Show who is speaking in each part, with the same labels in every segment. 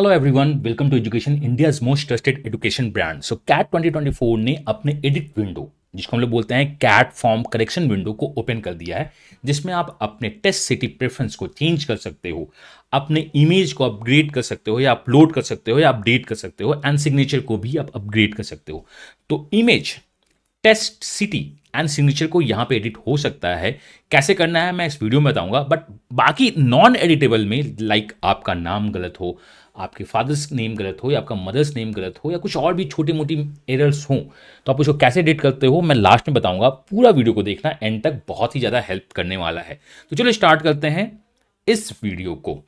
Speaker 1: Hello everyone welcome to education India's most trusted education brand so CAT 2024 ने अपने edit window जिसको हम लोग बोलते हैं कैट फॉर्म करेक्शन विंडो को ओपन कर दिया है जिसमें आप अपने टेस्ट सिटी प्रेफरेंस को चेंज कर सकते हो अपने इमेज को अपग्रेड कर सकते हो या अपलोड कर सकते हो या अपडेट कर सकते हो एंड सिग्नेचर को भी आप अपग्रेड कर सकते हो तो image test city and signature को यहाँ पे एडिट हो सकता है कैसे करना है मैं इस वीडियो में बताऊंगा बट बाकी नॉन एडिटेबल में लाइक like आपका नाम गलत हो आपके फादर्स नेम गलत हो या आपका मदर्स नेम गलत हो या कुछ और भी छोटी मोटी एरर्स हो तो आप उसको कैसे एडिट करते हो मैं लास्ट में बताऊंगा पूरा वीडियो को देखना एंड तक बहुत ही ज़्यादा हेल्प करने वाला है तो चलो स्टार्ट करते हैं इस वीडियो को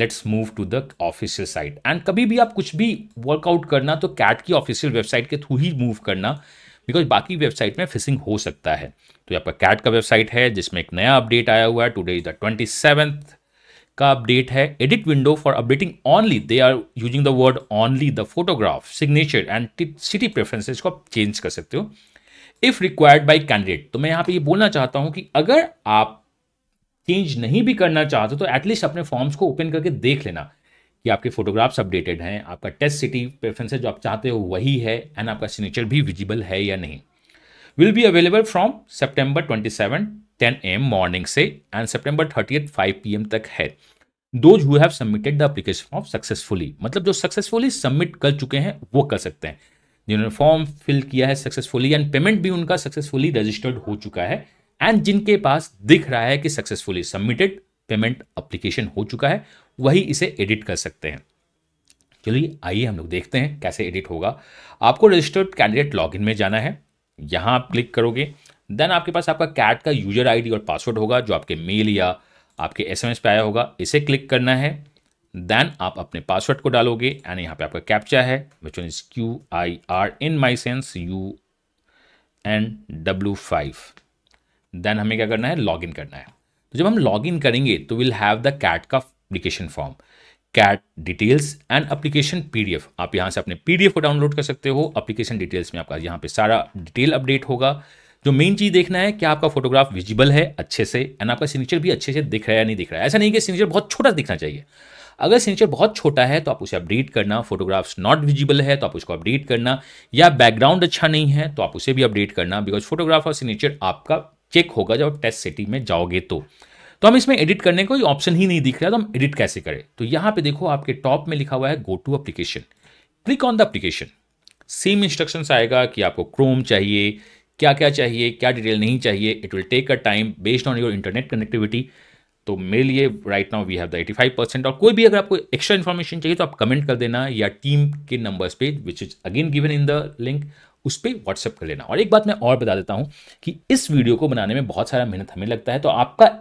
Speaker 1: let's move to the official site and कभी भी आप कुछ भी वर्कआउट करना तो कैट की ऑफिशियल वेबसाइट के थ्रू ही मूव करना बिकॉज बाकी वेबसाइट में फिशिंग हो सकता है तो आपका कैट का वेबसाइट है जिसमें एक नया अपडेट आया हुआ है today is the twenty seventh का अपडेट है edit window for updating only they are using the word only the photograph signature and city preferences को आप चेंज कर सकते हो इफ़ रिक्वायर्ड बाई कैंडिडेट तो मैं यहाँ पे ये बोलना चाहता हूँ कि अगर आप चेंज नहीं भी करना चाहते तो एटलीस्ट अपने फॉर्म्स को ओपन करके देख लेना कि आपके फोटोग्राफ्स अपडेटेड हैं आपका टेस्ट सिटी प्रेफरेंस जो आप चाहते हो वही है एंड आपका सिग्नेचर भी विजिबल है या नहीं will be available from from twenty seven 10 M morning से एंड सेप्टेम्बर सितंबर फाइव पी एम तक है those who have submitted the application form successfully मतलब जो सक्सेसफुली सबमिट कर चुके हैं वो कर सकते हैं जिन्होंने फॉर्म फिल किया है सक्सेसफुली एंड पेमेंट भी उनका सक्सेसफुली रजिस्टर्ड हो चुका है एंड जिनके पास दिख रहा है कि सक्सेसफुली सबमिटेड पेमेंट अप्लीकेशन हो चुका है वही इसे एडिट कर सकते हैं चलिए आइए हम लोग देखते हैं कैसे एडिट होगा आपको रजिस्टर्ड कैंडिडेट लॉगिन में जाना है यहाँ आप क्लिक करोगे देन आपके पास आपका कैट का यूजर आईडी और पासवर्ड होगा जो आपके मेल या आपके एसएमएस पे आया होगा इसे क्लिक करना है देन आप अपने पासवर्ड को डालोगे एंड यहाँ पे आपका कैप्चा है which one is Q I R in my sense U N W five then हमें क्या करना है लॉग इन करना है तो जब हम लॉग इन करेंगे तो विल हैव द कैट का application form CAT details and application F आप यहाँ से अपने पीडीएफ को डाउनलोड कर सकते हो अप्लीकेशन डिटेल्स में आपका यहाँ पे सारा डिटेल अपडेट होगा जो मेन चीज़ देखना है कि आपका फोटोग्राफ विजिबल है अच्छे से एंड आपका सिग्नेचर भी अच्छे से दिख रहा है या नहीं दिख रहा है ऐसा नहीं कि सिग्नेचर बहुत छोटा दिखना चाहिए अगर सिग्नेचर बहुत छोटा है तो आप उसे अपडेट करना फोटोग्राफ्स नॉट विजिबल है तो आप उसको अपडेट करना या बैकग्राउंड अच्छा नहीं है तो आप उसे भी अपडेट करना बिकॉज फोटोग्राफ और सिग्नेचर आपका चेक होगा जब आप टेस्ट सिटी में जाओगे तो तो हम इसमें एडिट करने का कोई ऑप्शन ही नहीं दिख रहा तो हम एडिट कैसे करें तो यहाँ पे देखो आपके टॉप में लिखा हुआ है go to application click on the application same instructions आएगा कि आपको क्रोम चाहिए क्या क्या चाहिए क्या डिटेल नहीं चाहिए it will take a time based on your internet connectivity तो मेरे लिए right now we have the eighty five percent और कोई भी अगर आपको एक्स्ट्रा इन्फॉर्मेशन चाहिए तो आप कमेंट कर देना या टीम के नंबर्स पे which is again given in the link उस पर व्हाट्सएप कर लेना और एक बात मैं और बता देता हूँ कि इस वीडियो को बनाने में बहुत सारा मेहनत हमें लगता है तो आपका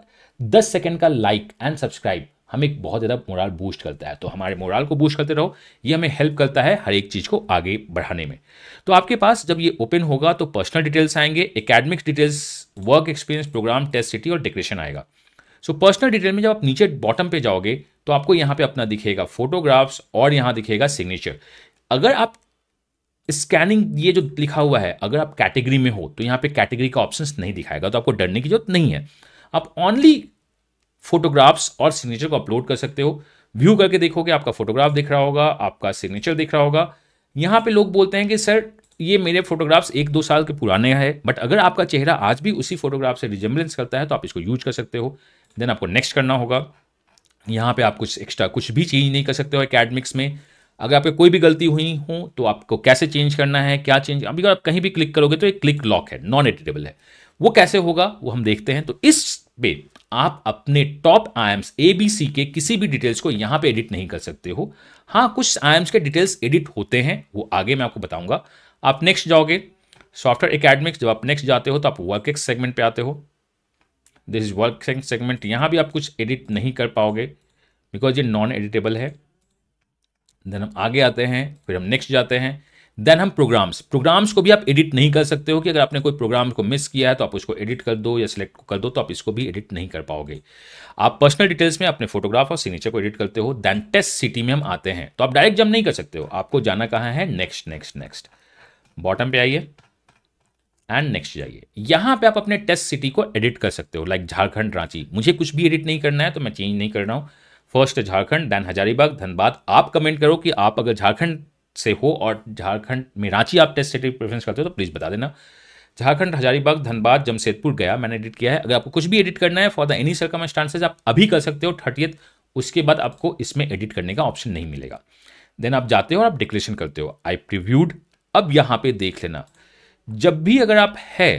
Speaker 1: दस सेकेंड का लाइक एंड सब्सक्राइब हमें बहुत ज़्यादा मोराल बूस्ट करता है तो हमारे मोराल को बूस्ट करते रहो ये हमें हेल्प करता है हर एक चीज़ को आगे बढ़ाने में तो आपके पास जब ये ओपन होगा तो पर्सनल डिटेल्स आएंगे academics details work experience programme test city और डेकोरेशन आएगा सो पर्सनल डिटेल में जब आप नीचे बॉटम पे जाओगे तो आपको यहाँ पे अपना दिखेगा फोटोग्राफ्स और यहाँ दिखेगा सिग्नेचर अगर आप स्कैनिंग ये जो लिखा हुआ है अगर आप कैटेगरी में हो तो यहाँ पे कैटेगरी का ऑप्शन नहीं दिखाएगा तो आपको डरने की जरूरत नहीं है आप ऑनली फोटोग्राफ्स और सिग्नेचर को अपलोड कर सकते हो व्यू करके देखोगे आपका फोटोग्राफ दिख रहा होगा आपका सिग्नेचर दिख रहा होगा यहाँ पे लोग बोलते हैं कि सर ये मेरे फोटोग्राफ्स एक दो साल के पुराने हैं बट अगर आपका चेहरा आज भी उसी फोटोग्राफ से रिजेम्बलेंस करता है तो आप इसको यूज कर सकते हो देन आपको नेक्स्ट करना होगा यहाँ पे आप कुछ एक्स्ट्रा कुछ भी चेंज नहीं कर सकते हो अकेडमिक्स में अगर आपके कोई भी गलती हुई हो तो आपको कैसे चेंज करना है क्या चेंज अभी आप कहीं भी क्लिक करोगे तो एक क्लिक लॉक है नॉन एडिटेबल है वो कैसे होगा वो हम देखते हैं तो इस पे आप अपने top IIMs A B C के किसी भी डिटेल्स को यहां पे एडिट नहीं कर सकते हो हाँ कुछ आयम्स के डिटेल्स एडिट होते हैं वो आगे मैं आपको बताऊंगा आप नेक्स्ट जाओगे सॉफ्टवेयर एकेडमिक्स जब आप नेक्स्ट जाते हो तो आप वर्क एक्स सेगमेंट पे आते हो दिस इज वर्क सेगमेंट यहां भी आप कुछ एडिट नहीं कर पाओगे बिकॉज ये नॉन एडिटेबल है देन हम आगे आते हैं फिर हम नेक्स्ट जाते हैं देन हम प्रोग्राम्स प्रोग्राम्स को भी आप एडिट नहीं कर सकते हो कि अगर आपने कोई प्रोग्राम को मिस किया है तो आप उसको एडिट कर दो या सिलेक्ट कर दो तो आप इसको भी एडिट नहीं कर पाओगे आप पर्सनल डिटेल्स में अपने फोटोग्राफ और सिग्नेचर को एडिट करते हो देन टेस्ट सिटी में हम आते हैं तो आप डायरेक्ट जम नहीं कर सकते हो आपको जाना कहाँ है नेक्स्ट नेक्स्ट नेक्स्ट बॉटम पे आइए एंड नेक्स्ट जाइए यहाँ पे आप अपने टेस्ट सिटी को एडिट कर सकते हो लाइक झारखंड रांची मुझे कुछ भी एडिट नहीं करना है तो मैं चेंज नहीं कर रहा हूँ फर्स्ट झारखंड देन हजारीबाग धनबाद आप कमेंट करो कि आप अगर झारखंड से हो और झारखंड में रांची आप टेस्ट सेटिव प्रेफरेंस करते हो तो प्लीज़ बता देना झारखंड हजारीबाग धनबाद जमशेदपुर गया मैंने एडिट किया है अगर आपको कुछ भी एडिट करना है for the any circumstances आप अभी कर सकते हो थर्टियथ उसके बाद आपको इसमें एडिट करने का ऑप्शन नहीं मिलेगा देन आप जाते हो और आप डिक्लेरेशन करते हो आई प्रिव्यूड अब यहाँ पे देख लेना जब भी अगर आप है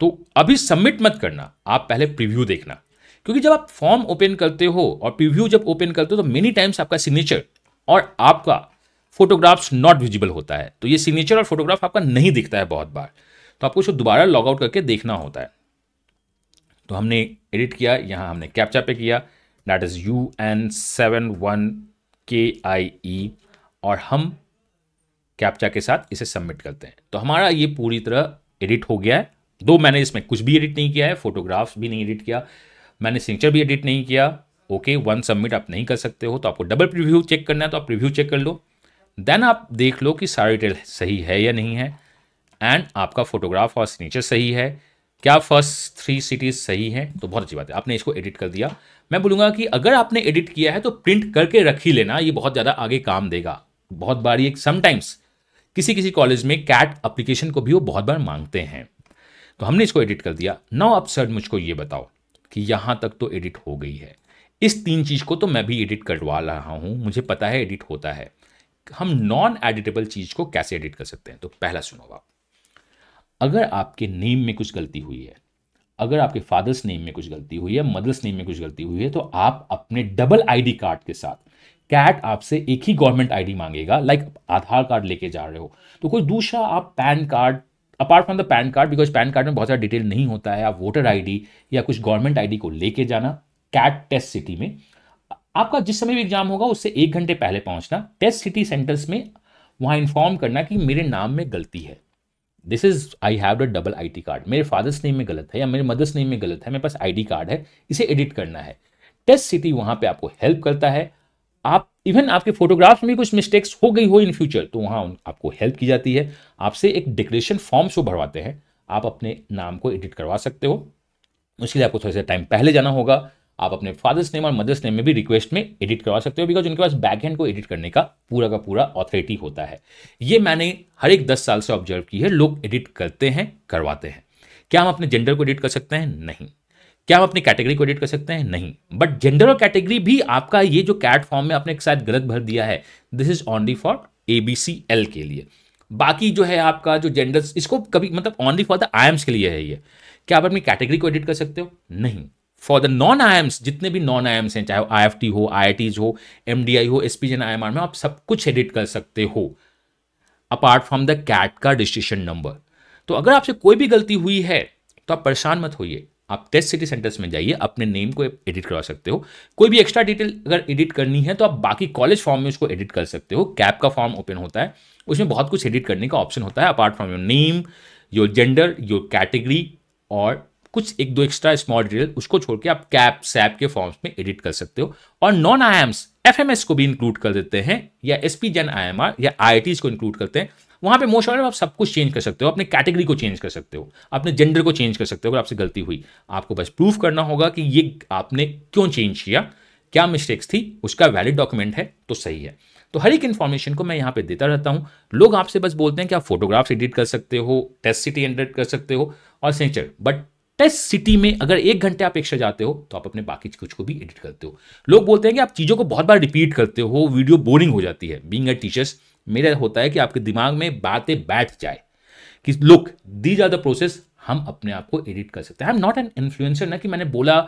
Speaker 1: तो अभी सबमिट मत करना आप पहले प्रीव्यू देखना क्योंकि जब आप फॉर्म ओपन करते हो और प्रीव्यू जब ओपन करते हो तो मेनी टाइम्स आपका सिग्नेचर और आपका फोटोग्राफ्स नॉट विजिबल होता है तो ये सिग्नेचर और फोटोग्राफ आपका नहीं दिखता है बहुत बार तो आपको इसको दोबारा लॉग आउट करके देखना होता है तो हमने एडिट किया यहाँ हमने कैप्चा पे किया that is U N seven one K I ई और हम कैप्चा के साथ इसे सबमिट करते हैं तो हमारा ये पूरी तरह एडिट हो गया है दो मैंने इसमें कुछ भी एडिट नहीं किया है फोटोग्राफ्स भी नहीं एडिट किया मैंने सिग्नेचर भी एडिट नहीं किया ओके वन सबमिट आप नहीं कर सकते हो तो आपको डबल प्रीव्यू चेक करना है तो आप प्रीव्यू चेक कर लो देन आप देख लो कि सारी डिटेल सही है या नहीं है एंड आपका फोटोग्राफ और सिग्नेचर सही है क्या फर्स्ट थ्री सिटीज़ सही हैं तो बहुत अच्छी बात है आपने इसको एडिट कर दिया मैं बोलूंगा कि अगर आपने एडिट किया है तो प्रिंट करके रख ही लेना ये बहुत ज़्यादा आगे काम देगा बहुत बार ये समटाइम्स किसी किसी कॉलेज में कैट अप्लीकेशन को भी वो बहुत बार मांगते हैं तो हमने इसको एडिट कर दिया नाउ आप सर मुझको ये बताओ कि यहाँ तक तो एडिट हो गई है इस तीन चीज़ को तो मैं भी एडिट करवा रहा हूँ मुझे पता है एडिट होता है हम नॉन एडिटेबल चीज़ को कैसे एडिट कर सकते हैं तो पहला सुनो आप अगर आपके नेम में कुछ गलती हुई है अगर आपके फादर्स नेम में कुछ गलती हुई है मदर्स नेम में कुछ गलती हुई है तो आप अपने डबल आईडी कार्ड के साथ कैट आपसे एक ही गवर्नमेंट आईडी मांगेगा लाइक आधार कार्ड लेके जा रहे हो तो कोई दूसरा आप pan card apart from the pan card because pan card में बहुत सारा डिटेल नहीं होता है आप वोटर आईडी या कुछ गवर्नमेंट आईडी को लेके जाना कैट टेस्ट सिटी में आपका जिस समय भी एग्जाम होगा उससे एक घंटे पहले पहुंचना टेस्ट सिटी सेंटर्स में वहां इन्फॉर्म करना कि मेरे नाम में गलती है this is I have double I T card मेरे फादर्स नेम में गलत है या मेरे मदर्स नेम में गलत है मेरे पास आई डी कार्ड है इसे एडिट करना है टेस्ट सिटी वहां पे आपको हेल्प करता है आप इवन आपके फोटोग्राफ्स में भी कुछ मिस्टेक्स हो गई हो इन फ्यूचर तो वहां आपको हेल्प की जाती है आपसे एक डिक्लेरेशन फॉर्म शो भरवाते हैं आप अपने नाम को एडिट करवा सकते हो उसके लिए आपको थोड़े से टाइम पहले जाना होगा आप अपने फादर्स नेम और मदर्स नेम में भी रिक्वेस्ट में एडिट करवा सकते हो बिकॉज उनके पास बैक हैंड को एडिट करने का पूरा का पूरा ऑथोरिटी होता है ये मैंने हर एक दस साल से ऑब्जर्व की है लोग एडिट करते हैं करवाते हैं क्या हम अपने जेंडर को एडिट कर सकते हैं नहीं क्या हम अपनी कैटेगरी को एडिट कर सकते हैं नहीं बट जेंडर और कैटेगरी भी आपका ये जो कैट फॉर्म में आपने एक साथ गलत भर दिया है this is only for A B C L के लिए बाकी जो है आपका जो जेंडर इसको कभी मतलब ऑनली फॉर द आयम्स के लिए है ये क्या आप अपनी कैटेगरी को एडिट कर सकते हो नहीं for the non IIMs जितने भी नॉन आई एम्स हैं चाहे आई एफ टी हो आई आई टीज हो एम डी आई हो एस पी जन आई एम आर में आप सब कुछ एडिट कर सकते हो अपार्ट फ्रॉम द कैट का रजिस्ट्रेशन नंबर तो अगर आपसे कोई भी गलती हुई है तो आप परेशान मत होइए आप टेस्ट सिटी सेंटर्स में जाइए अपने नेम को एडिट करवा सकते हो कोई भी एक्स्ट्रा डिटेल अगर एडिट करनी है तो आप बाकी कॉलेज फॉर्म में उसको एडिट कर सकते हो कैप का फॉर्म ओपन होता है उसमें बहुत कुछ एडिट करने का ऑप्शन होता है apart from your name your gender your category और कुछ एक दो एक्स्ट्रा स्मॉल डिटेल उसको छोड़ के आप कैप सैप के फॉर्म्स में एडिट कर सकते हो और non I AIIMS F M S को भी इंक्लूड कर देते हैं या S P gen I M R या आई आई टीज को इंक्लूड करते हैं वहां पे मोस्ट ऑफ आप सब कुछ चेंज कर सकते हो अपने कैटेगरी को चेंज कर सकते हो अपने जेंडर को चेंज कर सकते हो अगर आपसे गलती हुई आपको बस प्रूफ करना होगा कि ये आपने क्यों चेंज किया क्या मिस्टेक्स थी उसका वैलिड डॉक्यूमेंट है तो सही है तो हर एक इन्फॉर्मेशन को मैं यहाँ पे देता रहता हूँ लोग आपसे बस बोलते हैं कि आप फोटोग्राफ्स एडिट कर सकते हो टेस्ट सिटी एडिट कर सकते हो और सेंचर बट टेस्ट सिटी में अगर एक घंटे आप एक्स्ट्रा जाते हो तो आप अपने बाकी कुछ को भी एडिट करते हो लोग बोलते हैं कि आप चीज़ों को बहुत बार रिपीट करते हो वीडियो बोरिंग हो जाती है बींग अ टीचर्स मेरा होता है कि आपके दिमाग में बातें बैठ जाए कि look these are the process हम अपने आप को एडिट कर सकते हैं I am not an influencer ना कि मैंने बोला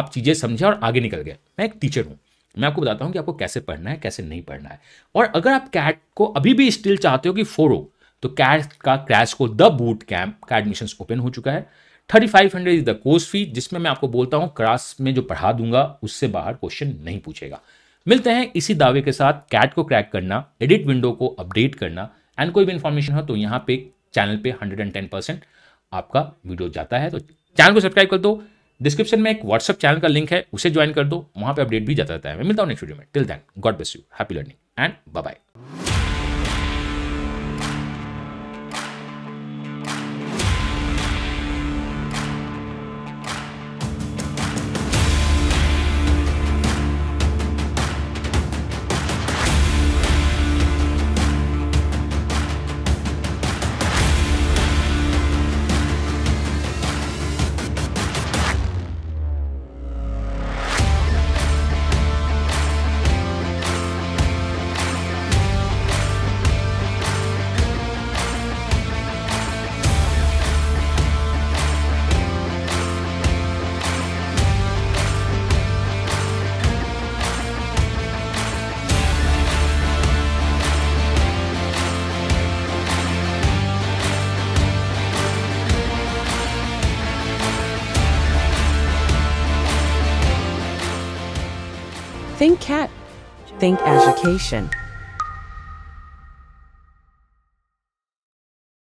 Speaker 1: आप चीज़ें समझे और आगे निकल गए मैं एक टीचर हूँ मैं आपको बताता हूँ कि आपको कैसे पढ़ना है कैसे नहीं पढ़ना है और अगर आप कैट को अभी भी स्टिल चाहते हो कि फोर हो तो कैट का क्रैश को द बूट कैम्प का एडमिशन ओपन हो चुका है thirty five hundred is the course fee जिसमें मैं आपको बोलता हूँ क्लास में जो पढ़ा दूंगा उससे बाहर क्वेश्चन नहीं पूछेगा मिलते हैं इसी दावे के साथ कैट को क्रैक करना एडिट विंडो को अपडेट करना एंड कोई भी इन्फॉर्मेशन हो तो यहाँ पे चैनल पे टेन परसेंट आपका वीडियो जाता है तो चैनल को सब्सक्राइब कर दो डिस्क्रिप्शन में एक व्हाट्सअप चैनल का लिंक है उसे ज्वाइन कर दो वहाँ पे अपडेट भी जाता रहता है मैं मिलता हूँ नेक्स्ट वीडियो में till then God bless you happy learning and bye bye Think cat, think education.